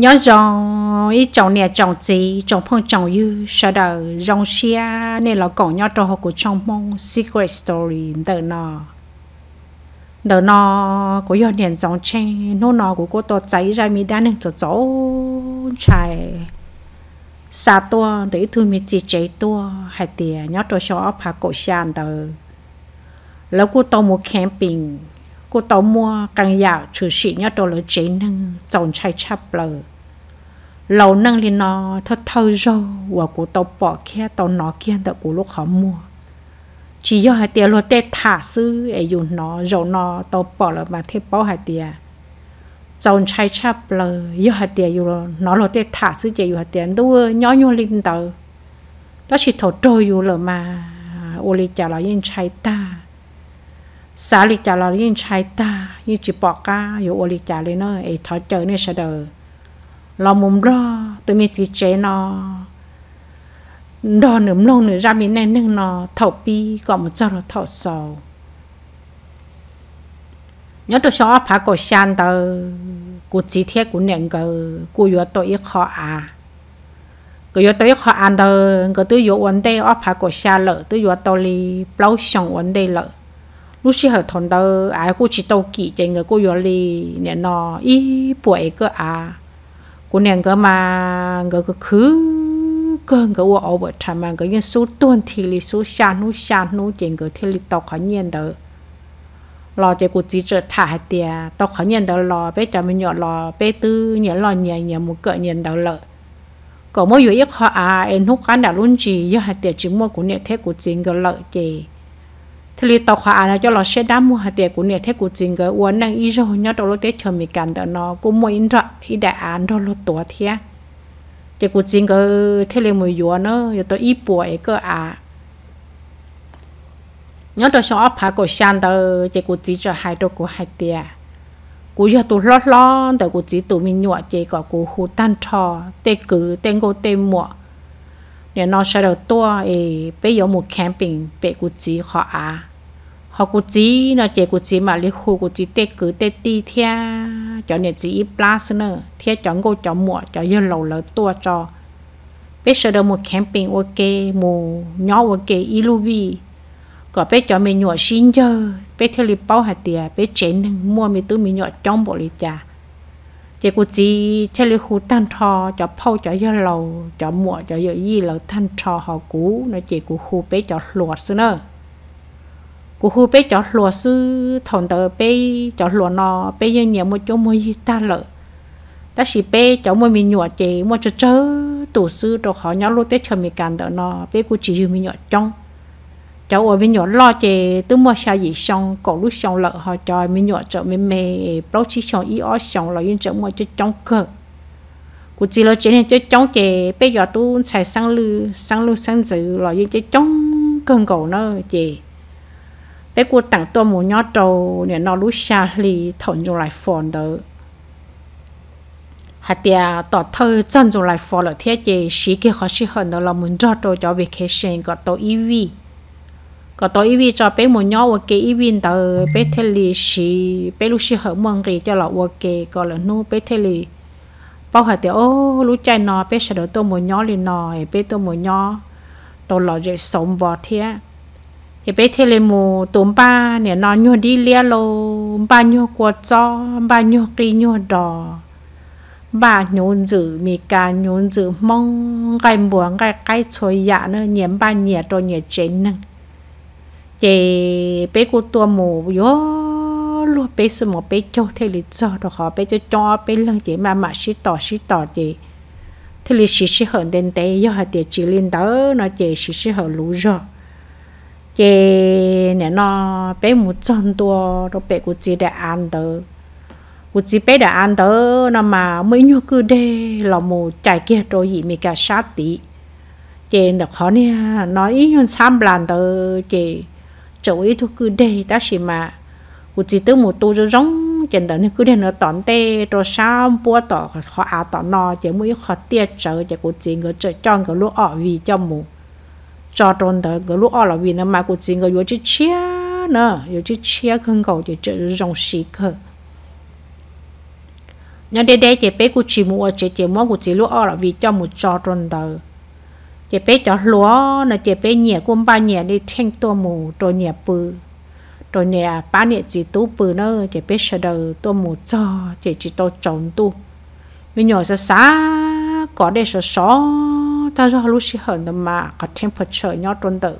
nhớ rằng ý chồng nè chồng gì chồng phong chồng như sợ đờ dòng xia nên là cổ nhớ trò hồ của trong mong secret story đờ nọ đờ nọ của yêu nền dòng chen nô nọ của cô tôi cháy ra mi đan nên chỗ chạy xa tua để thương mi chỉ chạy tua hay tiền nhớ trò cho ấp hạ cổ sàn đờ lâu cô tổ một camping cô tàu mua càng dạo trừ sĩ nhớ đồ lỡ chế nâng chồng chai chắp lờ lâu nâng lên nó thật thơ rô và cô tàu bỏ kia tàu nó kia đợi cô lúc họ mua chỉ do hai tiền lo tê thả sư ấy dùng nó rồi nó tàu bỏ là mà thế bỏ hai tiền chồng chai chắp lờ do hai tiền dùng nó lo tê thả sư chỉ dùng hai tiền đâu nhỏ nhỏ lên tờ đó chỉ thổ trôi dùng mà ô lì chả là yên chai ta xã lì chả là liên chai ta như chỉ bỏ ca yêu ô lì chả lên ấy eh, thọ chờ nên sẽ đời lo mồm tự mi chỉ chế nó đo nửa lâu nửa ra mình nên nâng nó thầu pi còn một cho nó thầu nhớ tôi xóa phá cổ san tờ của chỉ thiết của nền cờ của yếu tôi ít khó à cái yếu tôi khó ăn tờ cái tôi yếu vấn đề ở phá cổ san lợ tôi tôi li bao sống vấn đề lợ lúc xí hợp thằng đâu ai cô chỉ tàu kỹ người cô vô lì nè nó ý bụi cơ à cô nè cơ mà người cơ khứ cơ cơ ô ô bởi thầm mà cơ yên số tuần thì lì xa nú xa nú chạy người thì lì tàu khó nhiên đó lo chạy cô chỉ trở thả hạt tìa tàu khó nhiên đó lo bé cho mình nhỏ lo bé tư nhẹ lo nhẹ nhẹ một cỡ nhiên đó lợi có mỗi yếu ít họ à em hút cán đã luôn chỉ do hạt tìa chứng mua của nè thế của chính cơ lợi thế thì tàu khóa à cho lọ xe đám mua hạt tiền của nè thế của chính cái uốn đang ý rồi nhớ đầu lúc tết chờ mình cần đó nó cũng mua in rõ ý đại án đó lúc tuổi thế thế của chính cái thế là mùi dúa nó giờ tôi ý buổi cơ à nhớ đầu sau ấp hạ của sang tờ thế của chỉ cho hai đầu của hai tiền cú giờ tụ lót lót tờ cú chỉ tụ mình nhọ chế có cú hú tan trò tê cử tê ngô tê mùa nè nó sẽ đầu tua ấy bây giờ một camping bé cú chỉ họ à họ cũng chỉ nó chỉ cũng chỉ mà lấy khu cũng chỉ tê cứ tê ti thea cho nên chỉ plus nữa thea cho ngô cho mùa cho yêu lâu lâu tua cho bây giờ đâu một camping ok mù nhỏ ok vi, có bây cho mình nhỏ xin giờ bây theo lịch bao hạt tiền bây chén mua mình tự mình nhỏ trong bộ lịch trà chỉ cũng chỉ theo lịch khu tan thò cho phâu cho yêu lầu cho mùa cho yêu gì lỡ tan thò họ cũ nó chỉ cũng khu bây cho lọt nữa cú hú bé chó lúa sư thằng tờ bé chó lúa nọ bé như nhiều một chỗ mua gì ta lợ ta chỉ bé chó mua mình nhọ chế mua cho chớ tủ sư đồ khó nhỏ lô tết chờ mình cản đỡ nọ bé cú chỉ dùng mình nhọ cháu ở mình nhọ lo chế tứ mua xa gì xong cổ lúc xong lợ họ cho mình nhọ chợ mình mê bao chỉ xong ý ó xong là yên mua cho trong cơ cú chỉ lo chế cho trong chế bé giờ tu xài sang lư sang lư sang dự là yên cho cơn cổ nó chế cái cô tặng tôi một nhó trâu nè nó lúc xa lì thổn rồi lại phòn đó hạt tia tỏ thơ chân rồi lại phòn là thế gì sĩ kia khó sĩ hơn đó là muốn cho tôi cho vacation có tôi EV có tôi EV cho bé một nhó ok EV đó bé thế lì sĩ bé lúc sĩ hơn mong gì cho là ok có là nu bé thế lì bao hạt tia ô lúc chạy nó bé sẽ được tôi một nhó lì nó bé tôi một nhó tôi là dễ sống bỏ thế thì bé thế ba nè nó nhua đi lia lô ba nhua qua cho ba nhua kỳ nhua đỏ ba nhún giữ mì cá nhún giữ mong gai mùa gai cái chơi dạ nữa nhiễm ba nhiệt rồi nhiệt chén nè chị cô tua mù yo luôn bé số một cho thế là cho rồi cho cho bé lần chị mà mà xí tỏ xí tỏ chị thế xí hận đến té do hạt tiền chỉ lên đó nó chị xí hận lú rồi chế nè nó bé một chân tua nó bé của chị đã ăn tới của chị bé đã ăn tới nó mà mấy nhiêu cứ đê là một chạy kia rồi gì mấy cả sát tí chế nó khó nè nó ít hơn sam lần tới chế chỗ ít thôi cứ đê ta xí mà của chị tới một tu cho giống chế tới nó cứ đê nó tỏn tê rồi sao bua tỏ khó à tỏ no chế mấy khó tiệt trở chế của chị người chơi cho người lúc ở vì cho mù cho tròn tờ cái lúc ở là vì nó mà cuộc chiến cái yếu chỉ chia nữa yếu chỉ chia không cầu thì chỉ dùng xí cơ nhớ đây đây chỉ bé cuộc chị mua chỉ chỉ mua cuộc chị lúc ở là vì cho một cho tròn tờ. chị bé cho lúa là chị bé nhẹ của ba nhẹ đi thanh tua mù rồi nhẹ bự rồi nhẹ ba nhẹ chỉ tú bự nữa chị bé sợ đầu tua mù cho chị chỉ tôi trồng tu mình nhỏ sẽ xá có đây sợ xóa ta cho lúc xí hở đó mà có temperature nhỏ trôn tự,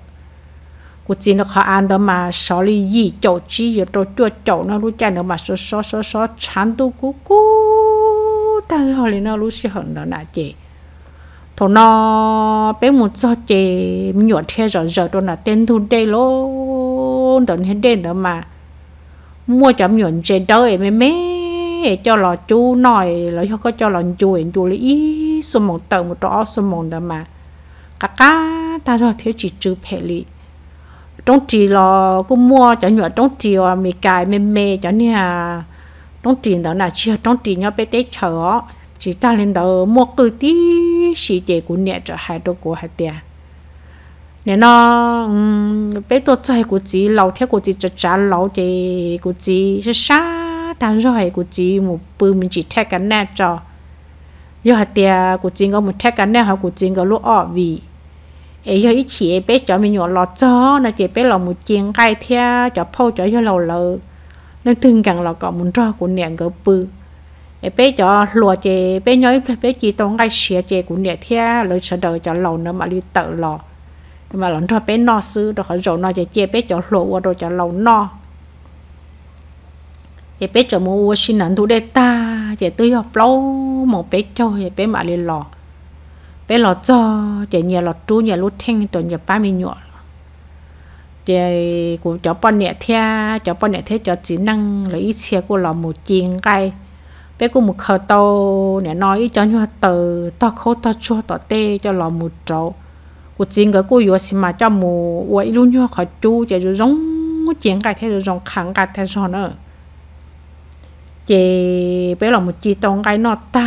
cụ chỉ nó khó ăn đó mà sáu ly gì chỗ chi ở chỗ chua chỗ nó lúc chạy nó mà số số số số chán tu cú cú ta cho lý nó lúc xí hở đó là gì, thổ nó bé một cho chị nhựa theo giờ giờ đó là tên thu đây luôn, đợt hết đến đó mà mua chấm nhựa chơi đâu em em cho lo chú nói lọ cho có cho lo chú em chú lý số một tờ một rõ số một đó mà cả cả ta cho thiếu chỉ chữ hệ lý trong chỉ lo cứ mua cho nhựa trong chỉ à mì cài mê mê cho nè. à trong chỉ đó là chia trong chỉ nhau bé té chờ chỉ ta lên đó mua cứ tí xì để của nhẹ cho hai đôi của hai tiền Nên nó bé tôi chơi của chị lâu theo của chị cho trả lâu thì của chị sẽ sao ta rồi của chị một bự mình chỉ thét cái nét cho giờ hạt tia của chị có một thét cái nè hoặc của chị có lúc ở vì ấy giờ ít chị bé cho mình nhỏ lọ cho là chị bé lọ một chuyện cái thea cho phô cho cho lầu lợ nên từng gần lọ có muốn rõ của nè gỡ bư, ấy bé cho lùa chị bé nhớ bé chị tông cái xia chị của nè thea rồi sợ đợi cho lầu nữa mà đi tự lọ mà lần thôi bé no sư rồi khỏi rồi no chị bé cho lùa rồi cho lầu no ye cho mua xin nản thu đê ta ye học lâu một bé cho ye mà lên lò bé lò cho ye nhà lò trú nhà lúa thanh tuần nhà ba mươi nhọ ye cũng bọn nhẹ thea cho bọn nhẹ thea chỉ năng là ít của lò một chiên cây bé cũng một khờ tàu nè nói cho nhau từ to khâu to chua to tê cho lò một trâu của chính cái cô yếu mà cho mù quậy luôn nhau chú chạy rồi giống chuyện cái thế rồi giống khẳng cái thế rồi nữa chị bé lòng một chị tông cái nó ta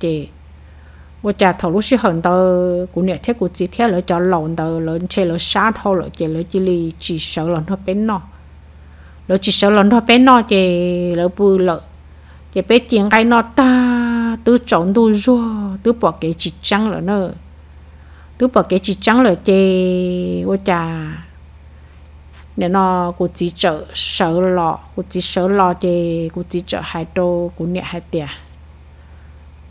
chị 我家头路是很多，过年天过几天了，叫老的了，吃了啥头了，就了这里几手了，他变孬，了几手了，他变孬的，了不了，也别见该孬大，都长都弱，都把给几张了呢，都把给几张了的，我家。nên nó cô chỉ chở sở lọ cô chỉ sở lọ thì cô chỉ chở hai đô cô nhẹ hai tiền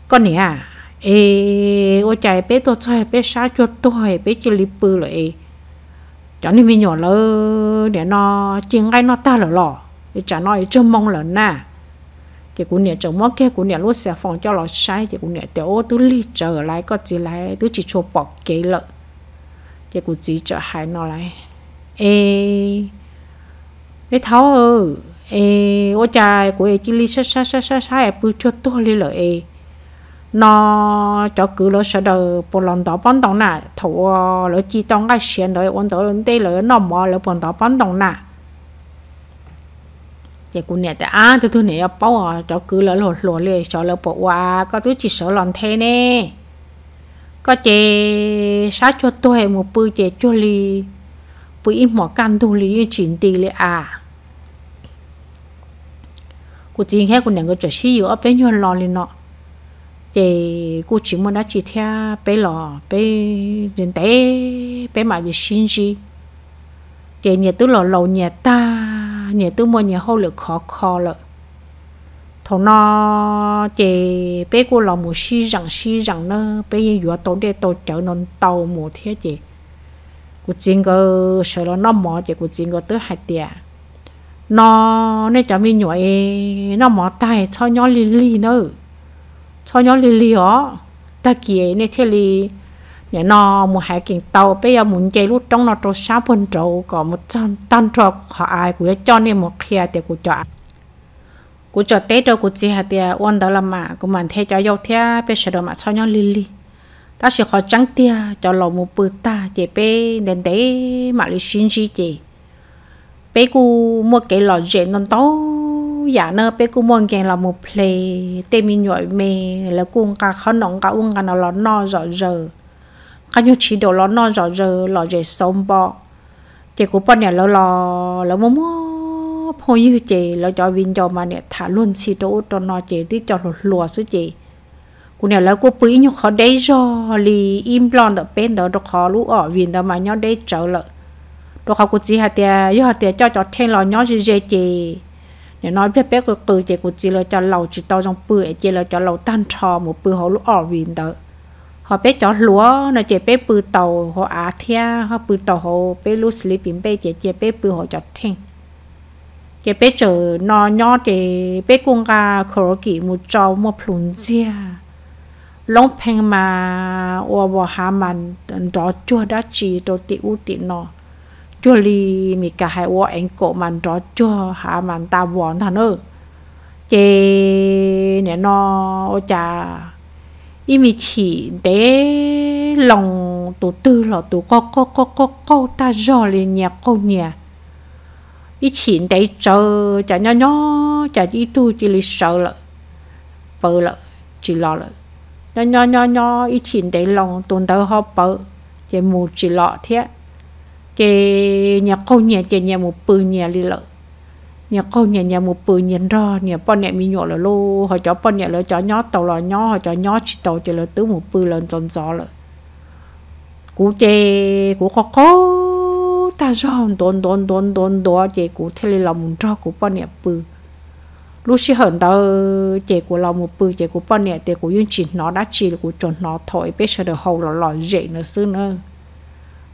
con nè à ê ô chạy bé tôi chơi bé sáng cho tôi bé chỉ lip bự rồi cho nên mình nhỏ lơ để nó chiên ngay nó ta lọ lọ thì chả nói chưa mong lớn nè, thì cũng nhẹ chồng mất kia cũng nhẹ lúc xe phòng cho nó sai thì cũng nhẹ tiểu ô tôi li chờ lại có gì lại tôi chỉ cho bỏ kế lợi thì cũng chỉ chờ hai nó lại e cái tháo ơ e ô cha của e chỉ li sa sa sa sa sa e bự cho to li lợi e nó cho cứ lỡ sợ đầu bồn lòng đó bắn đồng nà thổ chỉ tông cái xuyên đó ôn đó lên đây lỡ nó mò lỡ bồn đó bắn đồng nà vậy cũng nè à tôi tôi nè bảo cho cứ lỡ lột lột liền cho lỡ bộ à, có tôi chỉ sợ lòng thế nè có chè sát cho tôi một bự chè cho li 不一莫干土里 chuyển 地了啊。cô à. chỉ nghe cô nàng cô chỉ xí ở bên nhau lò lên nọ thì cô chỉ muốn đã chỉ theo bé lò bé 人 tế bé mà gì xin gì thì nhà tôi lò lầu nhà ta nhà tôi mua nhà hậu lực khó khó lợ thằng nó thì bé cô lò một xí rằng xí rằng nó bé gì vừa tối để tôi chở non tàu mùa thế chị กูจิงก็เฉลน้อมหมอเจกูจิงก็ตื้อหายเตียนอเนี่ยจะมีหน่วยน้อมหมอตายชอบย้อนลิลี่เนอะชอบย้อนลิลี่อ๋อตะเกียเนี่ยเทลีเนี่ยนอมูหายกิ่งเตาไปยาหมุนใจรุดต้องนอตัวช้าบนโจก็มุดจันตันทอกขออายกูจะจอนเนี่ยหมอเคลียเตียกูจะกูจะเตะตัวกูจีหาเตียอ้วนเดาละมากูมันเทจะยกเทียไปเฉลมาชอบย้อนลิลี่ ta sẽ khó trắng tia cho lò một bữa ta chỉ bé nên để mà lấy xin gì chị bé cô mua cái lò dễ non to giả nơ bé cô mua cái lò một play tên mình nhồi mè là cô cả khó nóng cả uống cả nó lò no rõ giờ các nhu chỉ đồ lò no rõ giờ lò dễ sống bọ chị cô bọn nhà lò lò lò mua mua hồi như chị lò cho viên cho mà nè thả luôn xì đồ cho nó chị đi cho lò lùa chứ chị cú nào là cú bự nhau khó đấy rồi li im lon đó bên đó đó khó lũ ở viên đó mà nhau đấy chờ lợ, đó khó cú chỉ hạt tiề yêu hạt tiề cho cho thêm lo nhau gì gì gì nếu nói biết biết cứ từ chỉ cú chỉ là cho lầu chỉ tao trong bự chỉ là cho lầu tan trò một bự họ lũ ở viên đó họ bé cho lúa nó chỉ bé bự tàu họ á thia họ bự tàu họ bé lũ sleeping, im bé chỉ chỉ bé bự họ cho thêm chỉ bé chờ nó nhau thì bé cung ca khổ kỹ một trâu một phun chia long peng ma wo wo ha man đó chua đã chỉ đồ ti u ti nó chua li mi cả hai wo anh cổ man đó chua ha man ta vòn thằng ơ chê nè no ô cha y mi chỉ để lòng tổ tư lo tổ co co co co co ta rõ lên nhà co nhà y chỉ để chờ chả nhỏ nhỏ chả y tu chỉ li sợ lợ vợ lợ chỉ lo lợ nhỏ nhỏ nhỏ nhỏ ít chín để lòng tồn tớ họ bự chỉ mù chỉ lọ thế chỉ nhà cô nhà chỉ nhà một bự nhà đi lợ nhà cô nhà nhà một bự nhà đó nhà bọn nhà mi nhỏ là lô họ cho bọn nhà lỡ cho nhỏ tàu là nhỏ họ cho nhỏ chỉ tàu chỉ lỡ tứ một bự lên tròn gió lợ cú chê cú khó khó ta rõ đồn đồn đồn đồn đồn chỉ cú thế là lòng cho cú bọn nhà bự lúc xí hận đó chế của lo một bự chế của bọn nè chế của yên chỉ nó đã chỉ của chuẩn nó thổi biết sợ được hầu là lò dễ nữa xứ nữa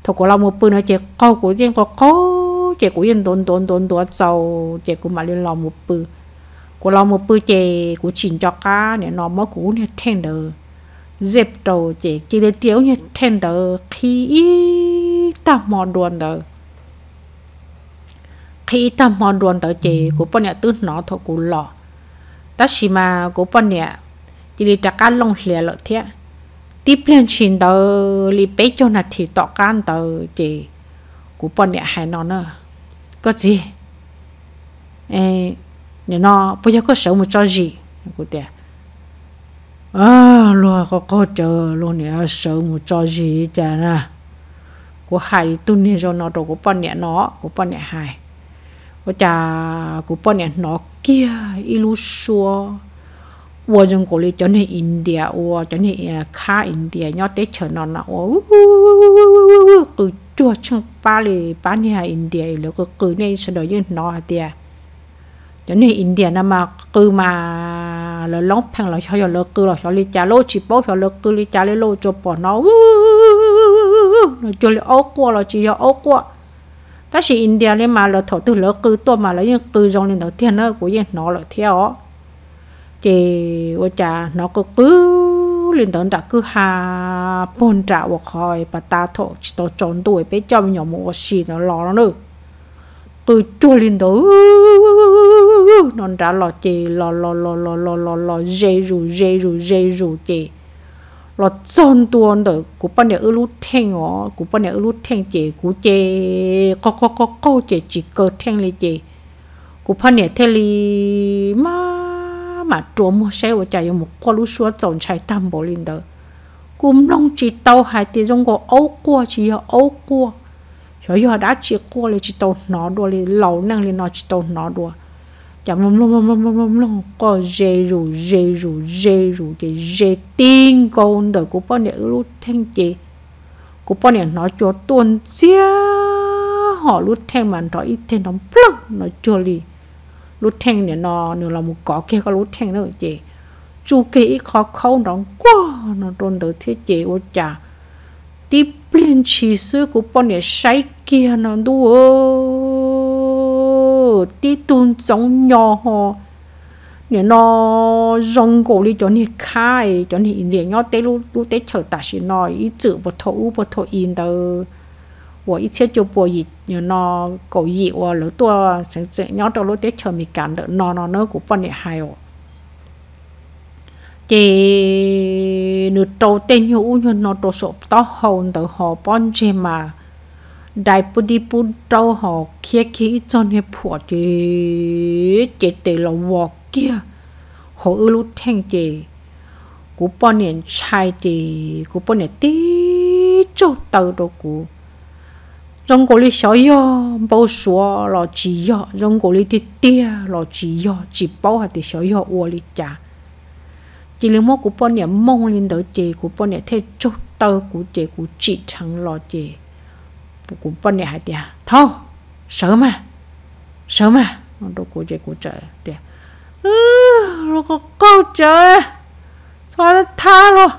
thôi của lo một bự nó chế câu của yên có có chế của yên tốn tốn tốn tốn giàu chế của mà lên lo một bự của lo một bự chế của chỉ cho cá nè nó mới của nè thèn được dẹp đầu chế kia tiêu nè thèn được khi ta mò đuôn được khi ta mò đồn tới chị ừ. của bọn nhà tư nó thôi của lọ ta chỉ mà của bọn nhà chỉ đi trạc ăn lông lìa lợi thế tiếp lên chín tờ li bé cho nà thì tọ can tờ chị của bọn nhà hai nó nữa có gì ê nhà nó bây giờ có sống một cho gì của tiền à lo có có chờ luôn nè sống một cho gì chả nè của hai tu nè cho nó đồ của bọn nhà nó của bọn nhà hai 我家古半年老 kia 一路说，我中国里叫你 India，我叫你卡 India，要得钱了那我，古做成巴黎巴尼亚 India，了个古呢是到用老的，叫你 India 那么古嘛，了老胖了，小小了古了，小里家老吃饱，小了古里家里老做饱了，就了熬过了，只要熬过。ta chỉ India lên mà là thổ từ lỡ cứ to mà là những cứ dòng lên đầu tiên nó của những nó là theo thì ở cha nó cứ cứ lên đã cứ hà bồn trả hoặc hỏi ta thổ chỉ tổ trốn đuổi bé cho nhỏ một xì nó lo nó cứ chua lên đầu nó đã lo chì lo lo lo lo lo lo lo dây rù dây rù dây lo chọn tuôn đời của bao nhiêu lúc thèn ó của bao nhiêu lúc thèn chị của chị co co co co chị chỉ cơ thèn lên chị của bao nhiêu thèn li mà mà chỗ mua xe của chạy một qua lúc xóa chọn chạy tam bộ lên đời cũng long chỉ tàu hai tiền trong có ấu qua chỉ có ấu qua rồi giờ đã chỉ qua lên chỉ tàu nó đua lên lâu năng lên nó chỉ tàu nó đua chậm lông lông lông lông lông lông lông có dê rù dê rù dê rù thì dê tin con đời của bọn nhà lúc thanh chị của bọn nhà nói cho tuần xia họ lúc thanh mà nó ít thanh nó plug nó cho lì lúc thanh này nó nữa là một cỏ kia có lúc thanh nữa chị chu kỳ khó khâu nó quá nó trôn tới thế chị ô chà tiếp liên chỉ sư của bọn nhà say kia nó đua ở tí tuôn giống nhỏ ho nè nó rong cổ đi cho nè khai cho nè nè nhỏ tê lu lu tê chờ ta xin nó ý chữ bột thổ u bột thổ in tờ wo ít chết cho bùa gì nè nó cổ gì wo lỡ tua sẽ sẽ nhỏ tờ lu tê chờ mì cản đỡ nó nó nó của bọn nè hay wo thì nửa đầu tên hữu nhu nó trâu sộp tóc hồn tờ họ bọn chê mà đại bồ đề bồ đau họ kia kia cho nên phù chế chế tệ là vợ kia họ ư lúc thanh chế cú bao nhiêu trai chế cú bao nhiêu tí cho tàu đồ cố. trong cổ lý xóa yo bao xóa lo chỉ yo trong cổ lý tít tia lo chỉ yo chỉ bao hạt thì xóa yo uo lý cha chỉ lý mốt cú bao nhiêu mong lên đỡ chế cố bao nhiêu thế cho tàu cố chế cố chỉ thằng lo chế cũng bên này hai tia thôi sợ mà sợ mà đồ của chơi của chơi, tiệt, ừ nó có câu chơi, thôi nó tha luôn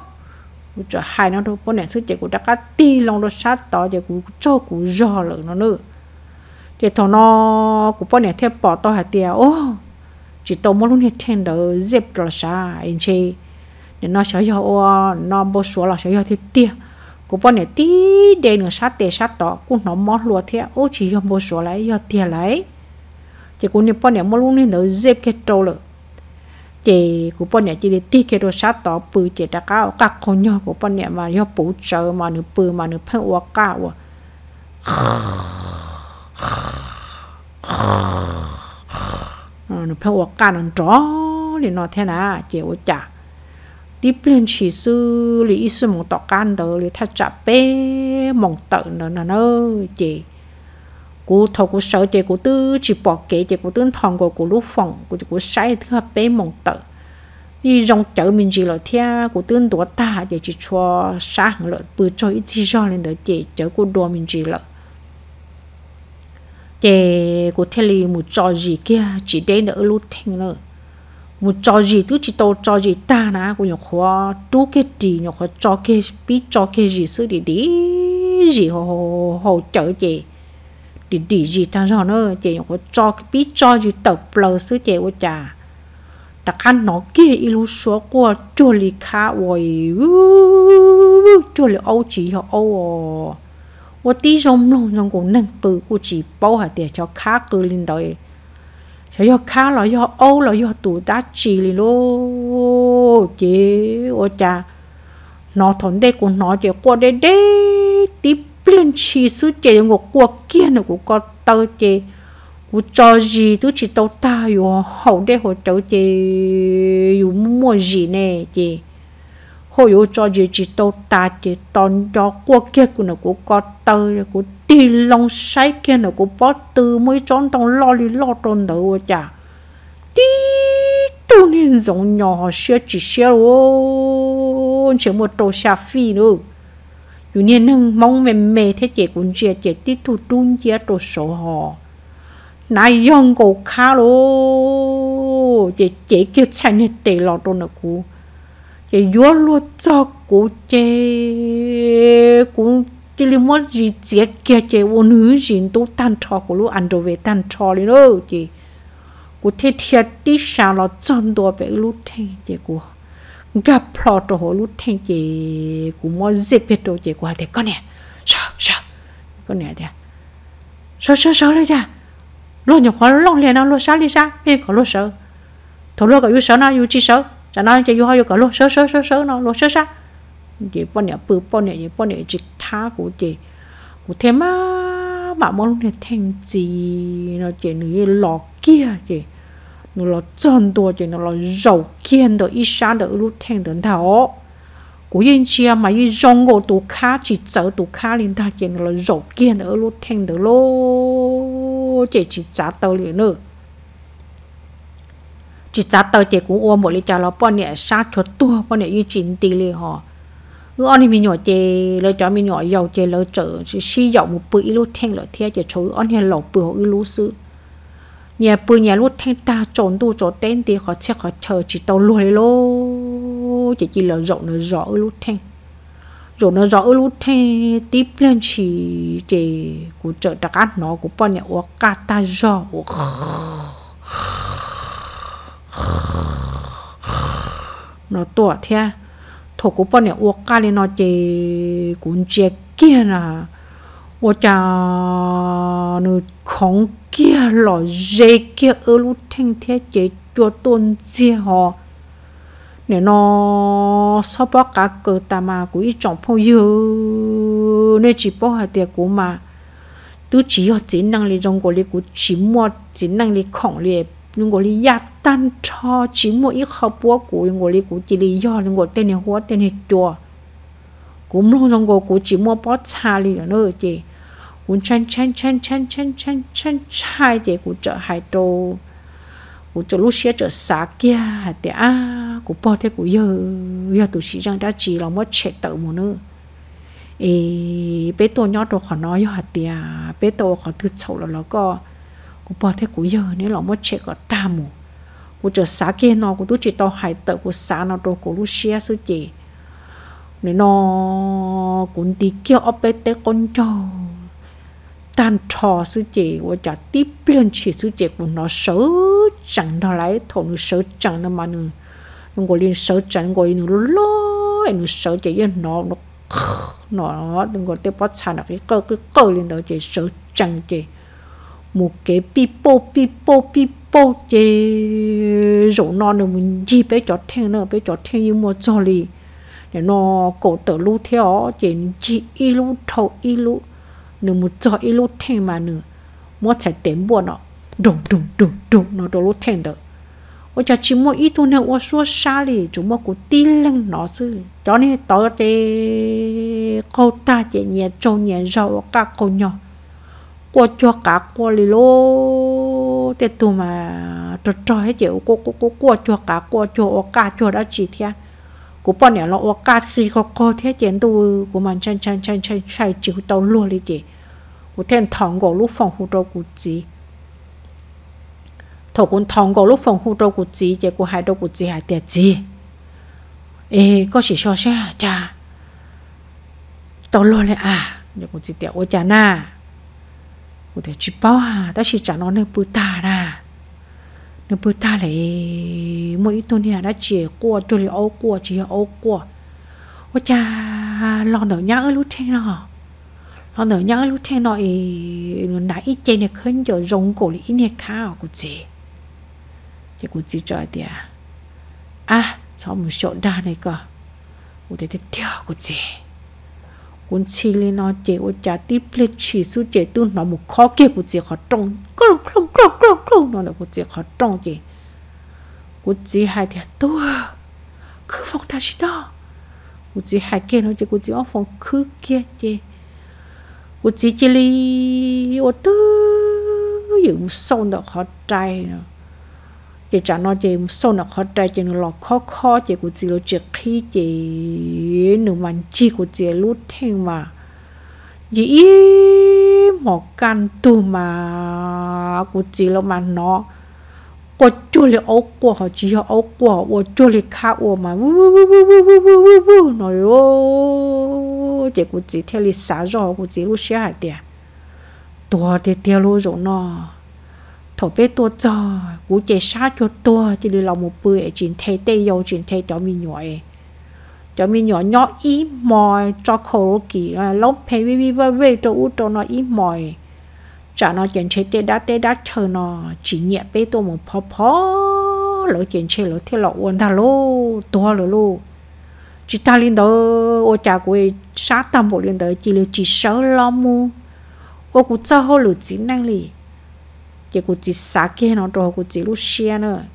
của chơi hai nó đồ bên này sức chơi của đã cá ti lòng đồ sát tỏ chơi của cho của giò lợn nó nữa thì thằng nó của bên này theo bỏ to hai tiệt, ô chỉ tao muốn luôn hết trên đó dẹp rồi sa anh chị nên nó sẽ do nó bố số là sẽ do thiết tiệt cô bọn này tí đây nữa sát tê sát tỏ cũng nó mót lúa thế ô chỉ cho bố số lại cho tiền lấy chỉ cô này bọn này mót luôn nên nó dẹp cái trâu lợ chỉ cô bọn này chỉ để tí cái đồ sát tỏ bự chỉ đã cao các con nhau cô bọn này mà cho bố chờ mà nửa bự mà nửa phải uo cao à ờ, nó phải uo cao nó rõ thì nó thế nào chị uo chả đi bên chỉ sư lý sư mong tọt can đó lý thắt chặt bé mong tợ nó nó nó chị cú thầu cú sợ chị cú tư chỉ bỏ kế chị cú tương thòng của cú lúc phòng cú cú sai thứ hợp bé mong tợ đi rong chợ mình chỉ lợi thia, cú tương đũa ta để chỉ cho xã hàng lợi bự cho ít gì do lên đó chị chợ cú đùa mình chỉ lợi chị cú theo lì một trò gì kia chỉ để đỡ lúc thình lợi mu cho gì cứ chỉ tàu cho gì ta na cũng nhóc hoa tu cái gì nhóc hoa cho cái biết cho cái gì sự đi đi gì ho ho ho chở gì đi đi gì ta cho nó, chị nhóc hoa cho cái biết cho gì tàu bờ sự chị của cha ta khăn nó kia ilu số của chua lì khá ôi chua lì âu chỉ họ âu 我弟兄弄弄过那不过去包下点小卡格领导诶。yo yo yo cha, 小要看了要熬了要读大起哩咯，姐我家 nó thốn đây của nó chỉ qua đây đây tí lên chi số chỉ ngộ qua kia nữa của con tao chỉ của cho gì tôi chỉ tao ta yo hậu đây hồi tao chỉ yo mua gì nè chỉ hồi yo cho gì chỉ tao ta chỉ toàn cho qua kia của nó của con tao của đi lòng sai kia nó cũng bỏ từ mới chọn đồng lo lì lo tròn đầu chả Đi, tu nên giống nhỏ họ xưa chỉ xưa ô chỉ một tổ xa phi nữa dù nhiên nâng mong mềm mềm thế chị cũng chia chị đi tu tuôn chia tổ số họ nãy yong cổ khá lô chị chị kia chạy nên tệ lo tròn nó cũ chị vua luôn cho cụ chê cũng cái li mốt gì chết kia chỉ ôn nữ gì tu tan trò của lu ăn đồ về tan trò đi đó chị cụ thế thiệt đi sao nó chân đồ bé lu thèn chị cụ gặp lọ đồ hồ lu thèn chị cụ mò dẹp hết đồ chị cụ hay con nè sao sao con nè thế sao sao sao đấy cha lo nhiều khó lo liền nó lo sao đi sao nghe có lo sợ thằng lo có yêu sợ nào, yêu chi sợ cho nó chỉ yêu hoa yêu cả lo sợ sợ sợ sợ nào, lo sợ sao chị bọn nhà bự bọn nhà bọn nhà chị tha của chị của thế mà mà mong này thành gì nó chị nữ lọ kia chị nó lọ chân tua chị nó lọ dầu kia, đó ít sáng đó lúc thành đến thảo của yên chi à, mà yên rong ngô tụ khá chỉ sợ tụ khá lên ta chị nó lọ dầu kia, đó lúc thành đó lô chị chỉ trả tàu liền nữa chỉ trả tàu chị cũng ôm một lý cho lọ bọn nhà sáng cho tua bọn nhà yên chín tỷ liền họ cứ on thì mình nhỏ chè lời cho mình nhỏ giàu chè lời trở chỉ sử dụng một bữa ít lúa thanh lời thiệt chè chú on thì lẩu bữa ít lúa sư nhà bữa nhà lúa thanh ta trộn tu trộn tên thì họ sẽ họ chờ chỉ tàu lùi lô chỉ chỉ là rộng nó rõ lúa thanh rồi nó rõ lúa thanh tiếp lên chỉ chè của chợ đặc ăn nó của bọn nhà uống cà ta rõ nó tuột thiệt thổ cú bọn này uống cá lên nó chơi cũng chơi kia nà uống cha nó không kia lọ dê kia ở lúc thanh thế chế cho tôn chia họ nếu nó sắp bỏ cả cơ ta mà cũng ít chọn phong yêu nên chỉ bỏ hạt tiền của mà tôi chỉ học chỉ năng lực trong của lý của chỉ mua chỉ năng lực khổng liệt ยังกลียัดตันชอชิมวยเขาปัวกูยังกลีกูจีรียอยังกเต้นหัวเต้นในตัวกูมองยังกกูจิมวป้อชาลีเนอเจ้กูชันชันชันชันชันชันชันชายเจ้กูจะหายโตกูจะลุเชียจะสาเกียเตียกูปอเท่กูเยอะยอดตุสีจังได้จีเราไม่เช็ดเติมเนออเอเปตัวยอดตัวขอน้อยยอดเตียเปตัวขอตืดโฉแล้วแล้วก็กูบอกที่กูเยอะนี่หลอกว่าเช็คก็ตามมูกูจะสาเกนอกูดูจิตต่อหายเตอกูสานอตัวกูรู้เชียสุจีนี่นอกูตีเกี่ยวเอาไปเตะคนโจตันทอสุจีว่าจะตีเปลี่ยนชีสุจีกูนอเสือจังนอไรถงเสือจังนั่นมาหนึ่งยังกูเรียนเสือจังกูอีหนึ่งล้อยหนึ่งเสือจะยันนอนนอนนอนดึงกูเตะปัสสาวะก็ก็ก็เรียนตัวจีเสือจังจี một cái pipo pipo pipo chế rủ nó nữa mình gì bé cho thiên nữa bé cho thiên như một trò lì để nó cổ tử lu theo chế chỉ y lu thầu y lu nữa một trò y lu thiên mà nữa một chạy tiến buồn nó đùng đùng đùng đùng nó đổ lu thiên đó ôi cho chỉ một ít thôi nè ôi xua xa lì chúng mà cũng tin lưng nó sư cho nên tao chế câu ta chế nhẹ trâu nhẹ rau cả câu nhỏ cô cho cả cô lì lô thế tụ mà trò trò hết chịu cô cô cô cô cho cả cô cho ô cả cho đã chỉ thế cô bọn nhà nó ô cả khi có cô thế chén tụ của mình chân chân chân chân chạy chịu tàu luôn đi chị cô thèn thằng cô lúc phòng hụt đồ cô chị thầu cũng thằng cô lúc phòng hụt đồ cô chị chị cô hai đồ cô chị hai tiệt chị ê có chỉ cho xe cha tàu luôn đấy à giờ cô chỉ tiệt ô cha na cụ thể chỉ bao hà ta chỉ trả nó nơi bự ta ra nơi bự ta lại mỗi tuần này đã chỉ qua tôi lại qua chỉ ô qua ô cha lo nở nhá ở lúc trên nó lo nở nhá ở lúc trên nó đã ít chơi này khấn cho rồng cổ lý này khao của chị thì của chị cho đi à à sao một chỗ này cơ cụ thể thì theo của chị quân chi lên nó chế ô chả tí ple chỉ su chế tu nó một khó kia của chế khó trông không không không không không nó là của chế khó trông gì của chế hai thì tu cứ phòng ta chỉ đó của chỉ hai kia nó chỉ của chỉ ở phòng cứ kia chế của chỉ chế li ô tư dùng sâu nó khó trai nữa chị trả nó chị sau nó khó trai chị nó khó khó chị của chị nó chị khi chị nó mà chị của chị lúc thêm mà chỉ một căn tu mà của chị nó mà nó của chua lì ốc của họ chỉ họ ốc của của chua lì khá của mà vu vu vu vu vu vu vu vu vu nói ô chị của chị theo lì xả rồi của chị lúc xé hại tiền tua thì tiêu luôn rồi nó thổ bê tua cho cú chế xa cho tua chỉ lưu lòng một bươi, chuyện thế tê yêu chuyện thế cho mình nhỏ cho mình nhỏ nhỏ ý mỏi cho khổ kỳ à, lông phê vi vi vơ vê cho ú cho nó ý mỏi chả nó chuyện chế tê đá tê đá chờ nó chỉ nhẹ bê tua một phó phó lỡ chuyện chế lỡ thế lỡ uốn thà lô tua lỡ lô chỉ ta lên đó ô cha của sát tâm bộ lên đó chỉ lưu chỉ sợ lo mu ô cũng cho hồ lửa chỉ năng lì. 也古只啥给那多古只路线呢？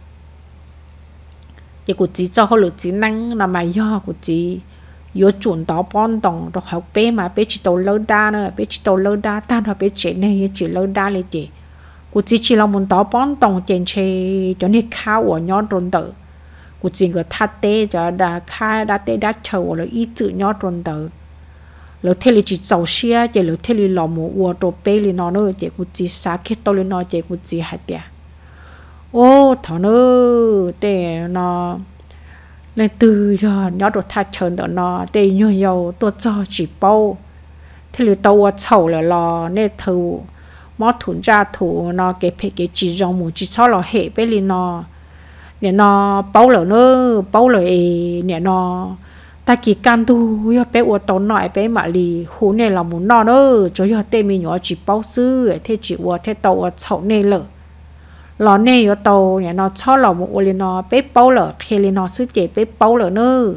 也古只做好了只能那么呀古只有准到帮动，都好背嘛，背起到老大呢，背起到老大，但他背起呢也只老大了的。古只只让门到帮动，点去叫你卡我鸟准的，古只个他爹就打卡打爹打球了，一直鸟准的。lo thế là chỉ giàu xia chỉ lo thế là lo mu uo đồ bê li nó nữa chỉ cũng chỉ sa khi tao li nó chỉ cũng chỉ hạt tiền ô thằng nữa để nó lên từ giờ nhớ đồ thắt chân đó nó để nhớ nhau tôi cho chỉ bao thế là tao chầu là lo nên thầu mót thun ra thủ nó cái phe cái chỉ giống mu chỉ cho là hệ bê li nó nè nó bao lỡ nữa bao lỡ nè nó ta kỳ can tu yo bé uo tổ nội bé mà lì hú nè là muốn nọ ơ cho yo tê mi nhỏ chỉ bao sư e thế chỉ uo thế tàu uo chậu nè, lợ lò nè yo tàu nhà nó cho lò một uo lì nó bé bao lợ thế lì nó sư chế bé bao lợ nữa,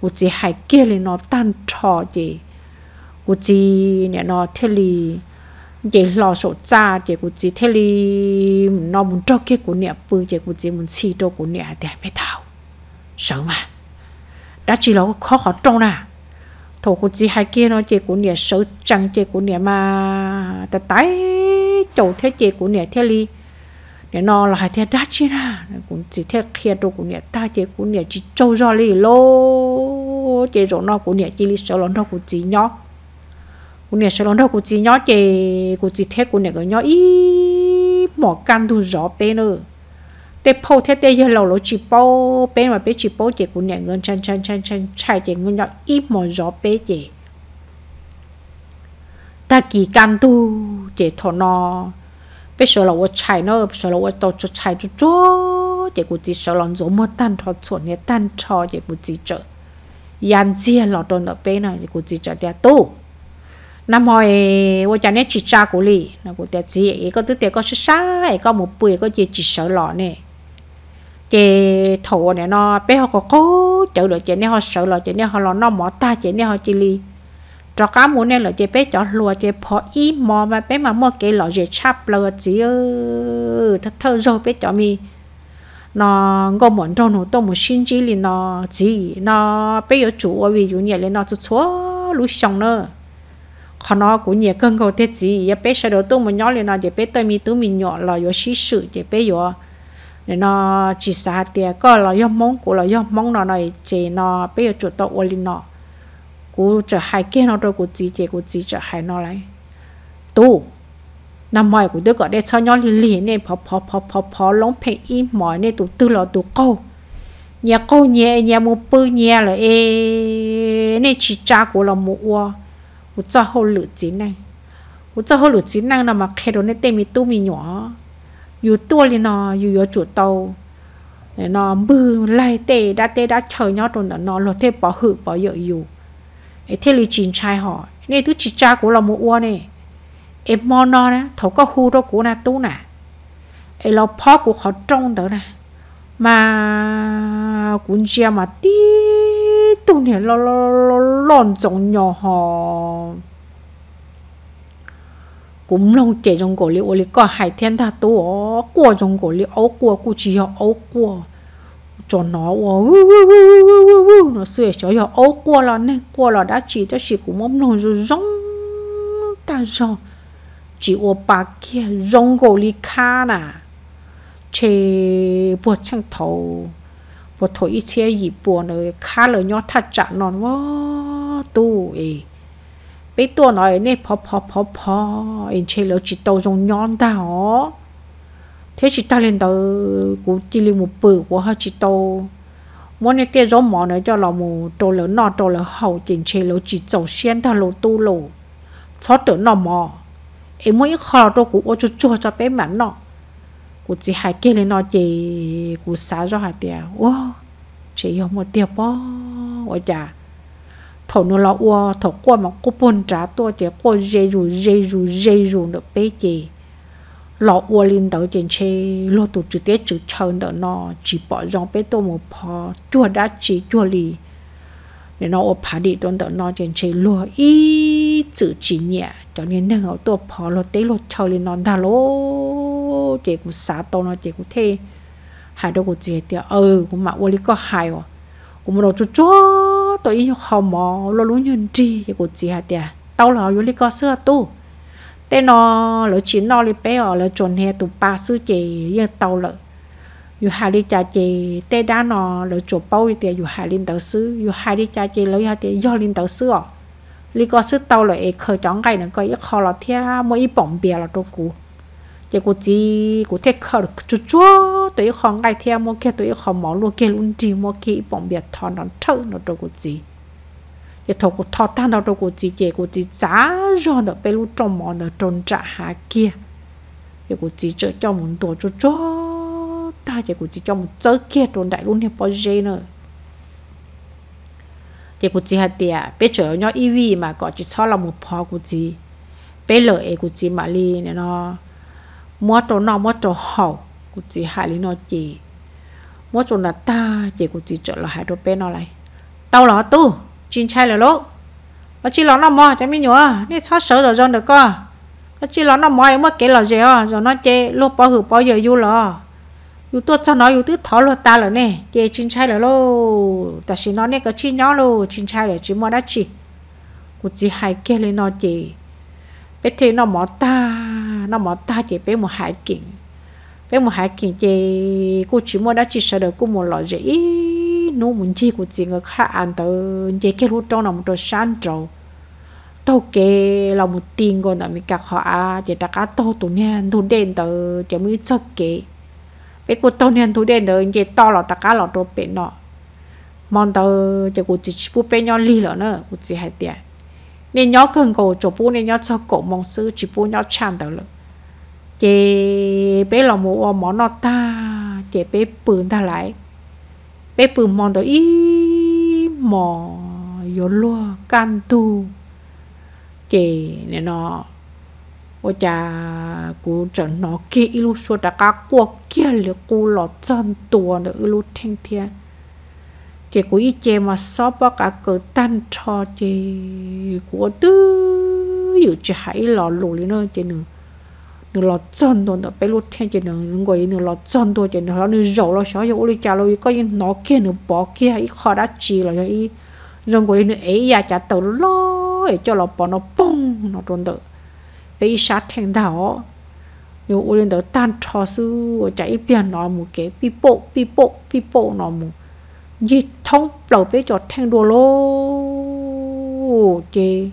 u chỉ hai kia lì nó tan trò gì u chỉ nhà nó thế lì vậy lò sổ cha vậy u chỉ thế lì nó muốn cho kia của nè bự vậy u chỉ muốn xì đâu của nè để bé thảo sợ mà đã chỉ là khó khó trông nà thổ của chị hai kia nó chị của nhà sớ chẳng chị của nhà mà ta tái chỗ theo chị của nhà theo ly nhà nó là hai theo đã chỉ nà cũng chỉ theo kia đồ của nhà ta chị của nhà chỉ trâu do ly lô chị rồi nó của nhà chỉ ly sớ lon đâu của chị nhỏ của nhà sớ lon đâu của chị nhỏ chị của chị theo của nhà cái nhỏ ít mỏ can thu gió bên nữa tế phô thế tế giờ lâu lâu chỉ bố bên mà bé chỉ bố chị cũng nhận ngân chân chân chân chân chạy chị ngân nhỏ ít mòn gió bé chị ta kỳ can tu chị thọ nó bé sợ là chạy nó sợ là tôi cho chạy cho cho chị cũng chỉ sợ lòng gió mưa tan thọ chuẩn nè, tan thọ chị cũng chỉ chờ yan chia lò đồn ở bé này chị cũng chỉ chờ tia tu năm hồi vợ chồng này chỉ cha của lì nó cũng tia chỉ cái đứa tia có sát có một bụi cái gì chỉ sợ lọ nè chị thổ này nó bé họ có cố chở được chị nên họ sợ là chị nên họ lo nó mỏ ta chị nên họ chỉ li cho cá muốn nên là chị bé chọn lùa chị phó ý mò mà bé mà mua cái lọ dễ chắp lờ chị ơi thật thơ rồi bé chọn mi nó ngô muốn trong nó tôi một xin chỉ li nó chị nó bé có chủ ở vì chủ nhà lên nó chút chúa lũ xong nữa còn nó cũng nhiều cơn cầu thế gì bé sợ đồ tôi một nhỏ lên nó giờ bé tôi mi tôi mi nhỏ là có xí sự giờ bé có để nó chỉ xa tiệt có là yếm mong của là yếm mong nó này chỉ nó bây giờ chuột tàu oli nó cú trở hai kia nó rồi cú chỉ chỉ cú chỉ trở hai nó lại tu năm mai cú đứa gọi để cho nhau lì nè phò phò phò phò phò lóng phe y mỏi nè tụ tư lọ tụ câu nhà câu nhà nhà mua bơ nhà là ê nè chỉ cha của là mua ua cú cho hồ lửa chín này cú cho hồ lửa chín này là mà khéo nè tên mi tu mi nhỏ dù tua li nó dù yếu chủ tàu nó bư lại tê đã tê đã chờ nhau trong đó nó lo bỏ hự bỏ dở dù ấy thế chín trai họ nên thứ chỉ của là một uo nè em mò nó nè thấu có hư đó của na tú nè ấy lo phó của họ trong đó nè mà cũng chia mà tí tu nè lo lo lo lon giống nhỏ họ cũng lâu chế trong cổ liệu oli có hải thiên ta tố của trong cổ liệu ấu của cụ chỉ họ ấu của cho nó nó sửa cho họ ấu của là nên của là đã chỉ cho chỉ cũng ông nó rồi rong ta rồi chỉ ô ba kia rong cổ li kha nà chế bộ chân thầu bộ thổi ít xe gì bộ nữa kha lời nhỏ thật chả nó tu ấy bé tua nói nè phò phò phò phò em chê lỡ chị tàu rong nhon ta hó thế chị ta lên tàu cũng chỉ lên một bự của họ chị tàu mỗi ngày tiết rong mỏ nữa cho là một tàu lỡ nọ tàu lỡ hậu tiền chê lỡ chị tàu xiên ta lỡ tu lỡ chó tớ nọ mỏ em muốn mới khó đâu cũng ô cho chua cho bé mặn nọ cũng chỉ hai kia lên nọ chị cũng xả cho hai tiệt ô chị không một tiệt bao ôi chà thổ nó lo uo, thổ qua mà cúp buồn trả tua chỉ qua dây dù dây dù dây dù được bé chị lo uo lên đầu trên chê lo tụ chữ tiết chữ chờ đỡ nó chỉ bỏ dòng bé tôi một phò chua đã chỉ chua lì để nó ua phá đi đón đỡ nó trên chê lo ý chữ chỉ nhẹ cho nên nâng ở tô pho lo tế lo chờ lên nó đã lô chị cũng xả tô nó chị cũng thế hai đứa của chết tiệt, ừ cũng mà uo lì có hai ó, cũng một đồ chút chút tôi yêu họ mò lo luôn nhân chi cái cuộc gì hả tiệt tao là yêu lý có xưa tu thế nó lỡ chín nó lý bé ở lỡ chuẩn hè tụ ba sư chị yêu tao lỡ yêu hà đi cha chị thế đã nó lỡ chụp bao thì tiệt yêu hà linh tàu sư yêu hà đi cha chị lỡ hả tiệt yêu linh tàu sư à lý có sư tao lỡ khởi chọn cái nó coi yêu họ là thiệt mỗi bỏng bia là tôi cũ giờ cô chỉ cô thấy khờ chú chú tôi không ngay theo mua kia tôi không mỏ luôn kia luôn đi mua kia bọn biệt thọ nó thâu nó đâu cô chỉ giờ thọ cô thọ tan nó đâu cô chỉ giờ cô chỉ giá rồi nó bé lúc trong mỏ nó trôn trả hạ kia giờ cô chỉ cho muốn đồ chú chú ta giờ cô cho một chơi kia trôn đại luôn hiệp bao giờ nữa giờ cô chỉ hạt tiệt bé chơi nhau ev mà có chỉ cho là một phò cô chỉ bé lợi cô chỉ mà li này mua chỗ nào mua chỗ hậu cũng chỉ hại lý nó chỉ mua chỗ là ta chỉ cũng chỉ chỗ là hại đồ bên nó lại tao là tu chín chai là lỗ mà chỉ là nó mua cho mình nhớ đi sao sợ rồi rồi được co nó chỉ là nó mua em mất cái là gì à rồi nó chơi lúc bao hử bao giờ yêu lo, yêu tôi cho nó yêu tứ thọ lo ta là nè chơi chín chai là lô ta xin nó nè có chín nhỏ lô chín chai là chỉ mua đã chỉ cũng chỉ hại cái lý nó chỉ bé thế nó mua ta nó mà ta chỉ bé một hai kiện bé một hai kiện chỉ cô chỉ mua đã chỉ sợ được cô một loại dễ nó muốn chi của chị người khác ăn tới dễ cái lúc trong là một đôi sáng trầu tao kê là một tiền còn là mình cắt họ à chỉ đã cá to tụ nha tụ đen tới chỉ mới cho kê bé cô to nha tụ đen tới chỉ to là đã cá là đồ bé nọ mong tao chỉ của chị bố bé nhau ly rồi nữa của chỉ hai tiền nên nhau cần cổ chụp bố nên nhớ cho cổ mong sư chụp bố nhau chăn tới rồi chế bé lòng mù ờ, mỏ nó ta chế bé bự ta bé bự mòn đó ý mò yo lua can tu chế nè nó ô cha cú trần nó kia ilu số đã cá quốc kia cú lọ chân tua nữa ilu thanh thiên chế cú ý chế mà sóp bác cả cờ tan cho chế cú tư dự chế hãy lọ lù lý nữa nó lo chân đồ nó bé lúc thiên chỉ nó người nó lo chân đồ chỉ nó nó rổ lo xóa rồi cha lo có những nó kia nó bỏ kia ít khó đã chỉ là rồi rồi người nó ấy ya cha tàu lo để cho nó bỏ nó bông nó trốn được bé sát thiên đạo nếu ôi lên đó tan trò sư ở chạy biển nó một cái bị bộ bị bộ bị bộ nó một gì thông đầu bé cho thiên đồ lo chê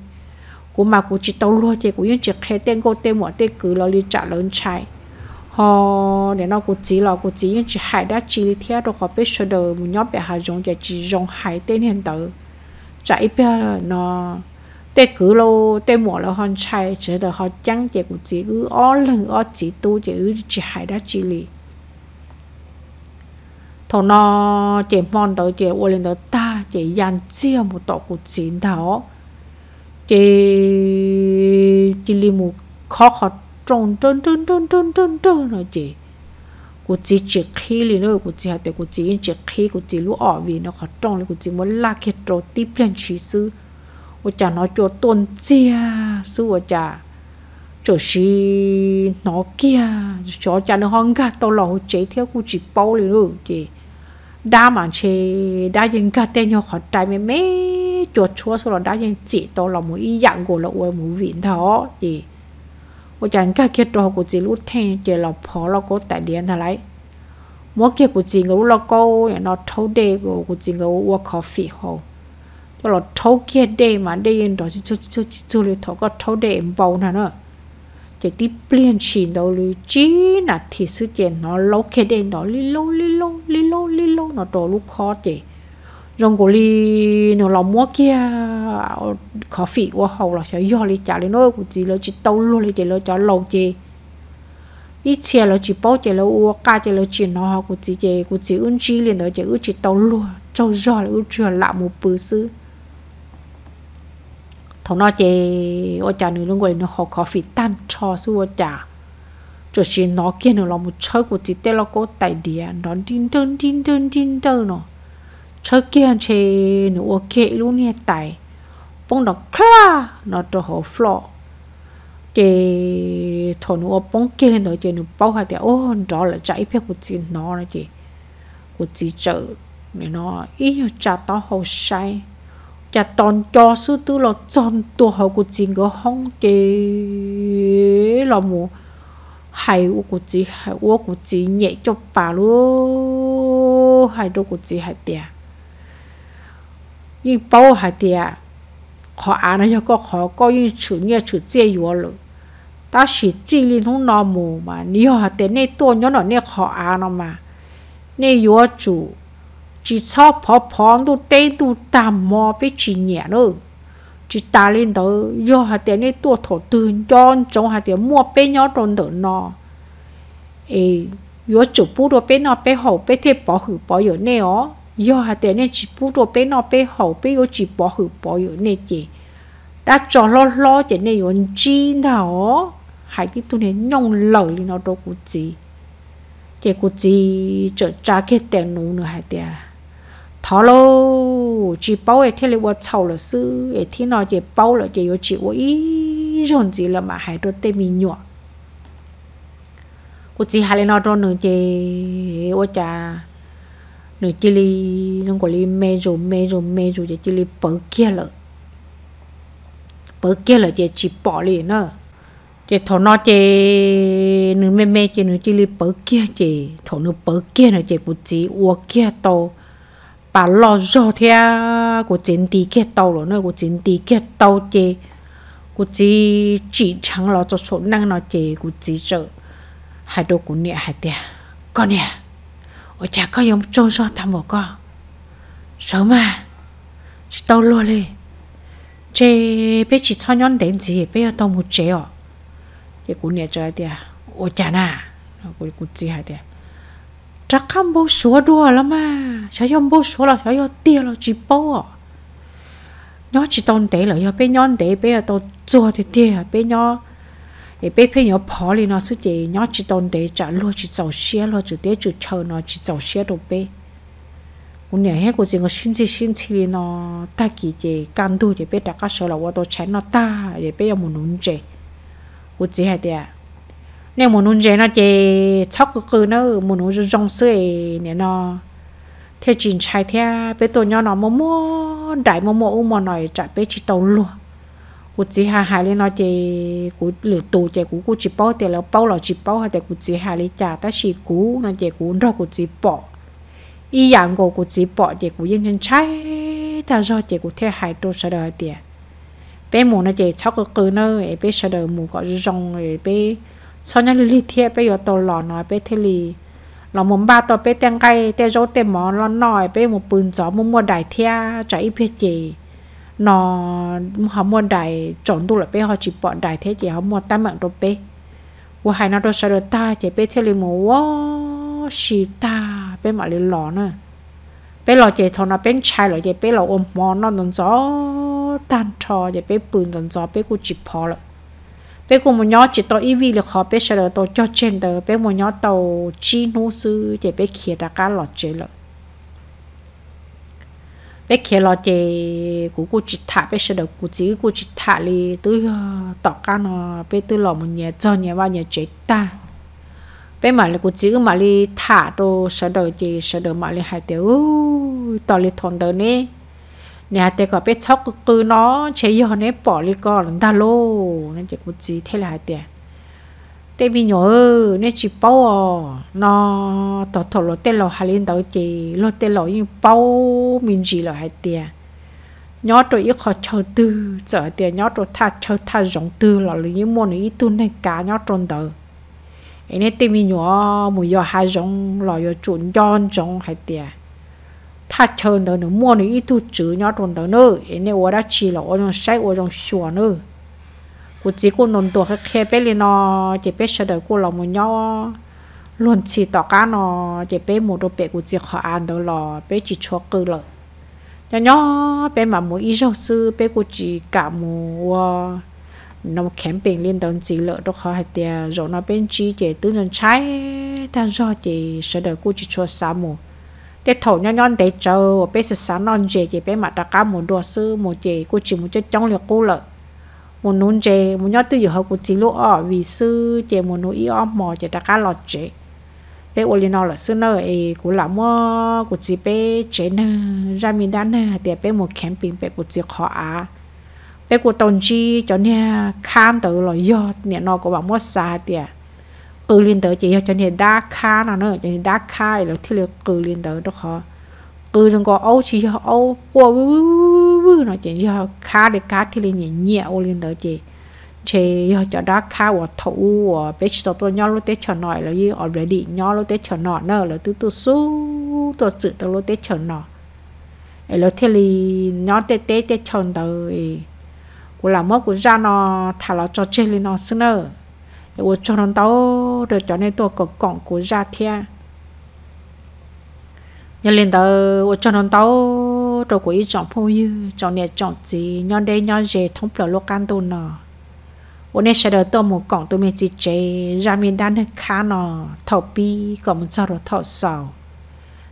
cú mà cú chỉ tàu lúa thì cú những chỉ khe tên cô tên mỏ tên cứ lo li trả lớn chạy họ để nó cú chỉ lo cú chỉ những chỉ hải đã chỉ li theo đồ họ biết sơ đồ một nhóm bé hà dùng để chỉ dùng hải tên hiện tử chạy bia là nó tên cứ lo tên mỏ lo hòn chạy chỉ được họ chẳng để cú chỉ cứ ó lần ó chỉ tu chỉ cứ chỉ hải đã chỉ li thọ nó chỉ mong tới chỉ uốn lên tới ta chỉ dàn chia một tổ cú chỉ đó เจจิลิมุขอขอจงจนจนจนจนจนจนนะเจกูจีเจ๊ขี้เลยเนะกูจีหาแต่กูจีเจ๊ขี้กูจีรู้ออวีนะขอจงเลยกูจีมันลากเขตโรตีเปลี่ยนชีซื้อว่าจะนอจต้นเจียสู้ว่าจะจชีนอเกียจอจานห้องกาตลอเจเที่ยวกูจีเป้าเลยเนะเจได้มันเชได้ยังกาเตยอขอใจแม่ไม่ chuột chua sau đó đã những chỉ to là một ý dạng của là ôi một vịn thó gì ôi chẳng cả kia đó của chị lúc thèn chị là phó là có tại điện thà lấy mỗi kia của chị ngủ là cô nó thâu đề của của chị ngủ uống coffee hồ cho là thâu kia đề mà đề yên đó chỉ chút chút chút lấy thọ có thâu đề em bầu nè nữa chỉ tí biến chín đâu lưu chí là thì sự kiện, nó lâu kia đề đó li lâu li lâu lâu lâu nó đồ lúc khó chị rong gò li nó lòng mua kia khó phỉ của hậu là sẽ do li trả lên nó của chị là chỉ tàu luôn li chỉ là cho lâu chê ít xe là chỉ bao chỉ là uo ca chỉ là chỉ nó của chị chỉ của chị chỉ ứng chỉ liền đó chỉ ứng chỉ tàu luôn cho do là ứng chưa lạ một bữa sư thằng nó chỉ ở trả nữa luôn gọi nó học khó phỉ tan cho sư ở trả cho chỉ nó kia nó là một chơi của chị tê là có tài địa nó tin đơn tin đơn tin đơn nó chơi kia chơi nó ok luôn nha tại bông nó kha nó cho hồ flop thì thọ nó bông kia lên rồi chơi nó bao hạt thì ô rõ là chạy phía của chị nó là gì của chị chợ nên nó ý như cha tao hồ sai cha toàn cho sư tư là chọn tua hồ của chị có không thì là mù hay ô của chị hay ô của chị nhẹ cho bà luôn hay đâu của chị hay tiền ยิ่งเป้าหาเตียขออ่านนะก็ขอก็ยิ่งฉุนเนี่ยฉุดเจียอยู่เลยตาฉีจีลินหงนอมูมานี่หาเตียในตัวย้อนหน่อเนี่ยขออ่านออกมาเนี่ยยัวจูจีชอบพอพองดูเต้ดูตามมอไปจีเนี่ยเนอจีตาลินเตอย่อหาเตียในตัวถอดตื่นย้อนจงหาเตียมั่วเป้ย้อนโดนเดินนอเอยัวจูปูดัวเป้นอเป้หูเป้เทปปอหือปออยู่เนี่ยอ๋อ do hà tế nên chỉ bút đồ bé nó bé hậu bé có chỉ bỏ hử bỏ ở này chị đã cho lo lo chị này còn chi nào hãy cái tôi này nhông lời nó đâu có gì cái cũng gì chợ trả cái tiền nụ nữa hãy tiền thọ lô chỉ bảo ấy thế là vợ chồng là sư ấy thế nào chỉ bảo là chỉ có chị có ý rồi gì là mà hãy đôi tay mình nhọ cũng gì hãy nó đâu nữa chị vợ chồng nó chỉ li nó gọi li mê rồi mê rồi mê thì chỉ li bở kia lợ bở kia lợ thì chỉ bỏ li nữa chỉ thọ nó chỉ nó mê mê chỉ nó chỉ li bở kia chỉ thọ nó bở kia nó chỉ của chỉ uo kia to bà lo do theo của chính tì kia to rồi nữa của chính tì kia to chỉ của chỉ chỉ chẳng lo cho số năng nó chỉ của chỉ sợ hai đứa của nè hai tia con nè 我家个用做做他某个，什么？是到落嘞？这别去操娘点子，别要到木这哦。这姑娘做的，我家呢，我估计还的。这看不说多了嘛，小要不说了，小要跌了几包哦。nó chỉ tồn tại là do bé nhon để bé ở tàu chùa thì tiề bé nhon e bé phe nhỏ phó nó sư chị nhỏ chỉ tôn để trả lo chỉ giàu xe lo chỉ để chủ chờ nó chỉ giàu xe đồ bé cũng nhớ hết của chị có xin chị nó ta kỳ chị can tu chị bé đã có sợ là qua đồ nó ta để bé muốn nôn chị của chị hay đấy nếu muốn nôn chị nó chị chóc cái cơ nó muốn nôn rong sữa nè nó thế chính trai thế bé tôi nhỏ nó mò mò đại mò mò u mò nói trả bé chỉ tàu luôn cụ chỉ hà hà lên nói chị cụ lửa tù chị cụ cụ chỉ bao tiền là bao là chỉ bao hay cụ chỉ hà lên trả ta chỉ cụ nó chị cụ đâu cụ chỉ bỏ ý dạng của cụ chỉ bỏ chị cụ yên chân trái ta do chị cụ theo hai đô sợ đời tiền bé mù nó chị cháu cứ cứ bé sợ đời mù có rong bé sau này lì thiệp bé giờ tàu lò bé thế lì là ba tàu bé tên cây tên rốt tên mỏ lo nói bé một bún gió mua mua đại thia chạy ít biết nó họ mua đại chọn đủ là bé họ chỉ bọn đại thế chỉ họ mua tam mạng đồ bé và hai nó đồ sao đồ ta chỉ bé theo li mua wow ta bé mà li lò nữa bé lò chỉ thằng nó bé chai rồi chỉ bé lò ôm mò nó nó gió tan trò chỉ bé bùn nó gió bé cũng chỉ bỏ rồi bé cũng muốn nhớ chỉ tao ev là khó bé sao đồ tao cho trên đồ, bé muốn nhớ tàu chi nô sư chỉ bé kia đã cá lọt chế rồi bé kia lo chè của cô chị thả bé sẽ được của chỉ cô chị thả li tới tỏ cá nó bé tới lò một nhà cho nhà ba nhà chết ta bé mà là của chỉ mà li thả đồ sẽ được gì sẽ được mà li hai tiểu tỏ li thon đời nè nè tê có bé chóc cứ nó chế giờ nè bỏ li con ta lô nên chỉ của chỉ thế là hai tiểu tê bị nhỏ nên chỉ bao à. nó tỏ thổ lo tê lo hà lên đầu chỉ lo tê lo như bao mình chỉ lo hai tia nhỏ tuổi ít khó chờ tư giờ tia nhỏ tuổi tha chờ tha giống tư lo lì như mua này tu này cả nhỏ tròn đầu anh ấy tê bị nhỏ mùi giờ hai rộng lo giờ chuẩn chọn giống hai tia tha chờ đầu nữa mua này ít tu chữ nhỏ tròn đầu nữa anh ấy ở đó chỉ lo ở trong sai ở trong xua nữa đợi cơ ít cho cả กูจีกูนนตัวแค่เปเลยนอเจ็บเป๊ะเฉยกูเราหมดย่อล้วนชีต่อการนอเจ็บเป๊ะหมดตัวเป๊ะกูจีขออ่านตัวรอเป๊ะจีชัวกูเลยย่อย่อเป๊ะมาหมดอีเจ้าซื้อเป๊ะกูจีกะหมด nó kém bệnh liên đồng chỉ lỡ đó khó hay tiền rồi nó bên chi chỉ tư nhân trái đang do chỉ sợ đợi cô chỉ cho xa mù để thổ nhon nhon để chờ bé sẽ sáng non chỉ chỉ bé mặt đã cá một đồ sư một chỉ cô chỉ muốn cho trong liệt cô lợ một nôn chè một nhớ tư dự học của chỉ lỗ ở vì sư chè một nỗi ý om mò chè đã cá lọt chè bé ô liên là sư nơ ấy của lão mua của chị bé chè nơ ra miền đã nơ tiệt bé một camping bé của chị khó à bé của tôn chi cho nha khám tự lo do nè nó có bảo mất xa tiệt cử liên tới chị cho nên đa khá nào nữa cho nên đa khá rồi thì là cử liên tới đó khó cứ ờ, đừng có ô chỉ cho ô ô nó chuyện cho khá để cá thì lên nhẹ nhẹ ô lên tới chị chị cho đó khá và thủ và biết cho tôi nhau lúc tết chờ nổi là gì ở đi nhau lúc tết chờ nọ nữa là tôi tôi su tôi sự tôi lúc tết chờ nọ ấy là thế thì nhau tết tết tết chờ tới của làm mất của ra nó thả nó cho chơi lên nó xưa nè của cho nó tao được cho nên tôi còn còn của ra theo nhân lên đó ở trong đồng tàu đồ của ý chọn phong như chọn nhà chọn gì nhon đây nhon dề thông phở lô can tu nọ ôn này sẽ đợi tôi một cổng tôi mình chỉ chế ra miền đan khá nọ thọ bi còn một sao rồi thọ sầu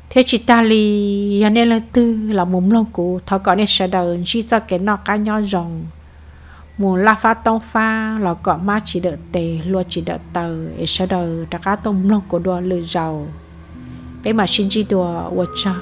thế chị ta li nhân là tư là mồm lông cũ thọ cỏ này sẽ đợi chỉ cho cái nọ cái nhon rồng mù la pha tông pha là cỏ ma chỉ đợi tề luôn chỉ đợi tờ sẽ đợi đã cá tông lông của đua lười giàu 诶，马逊几多我查。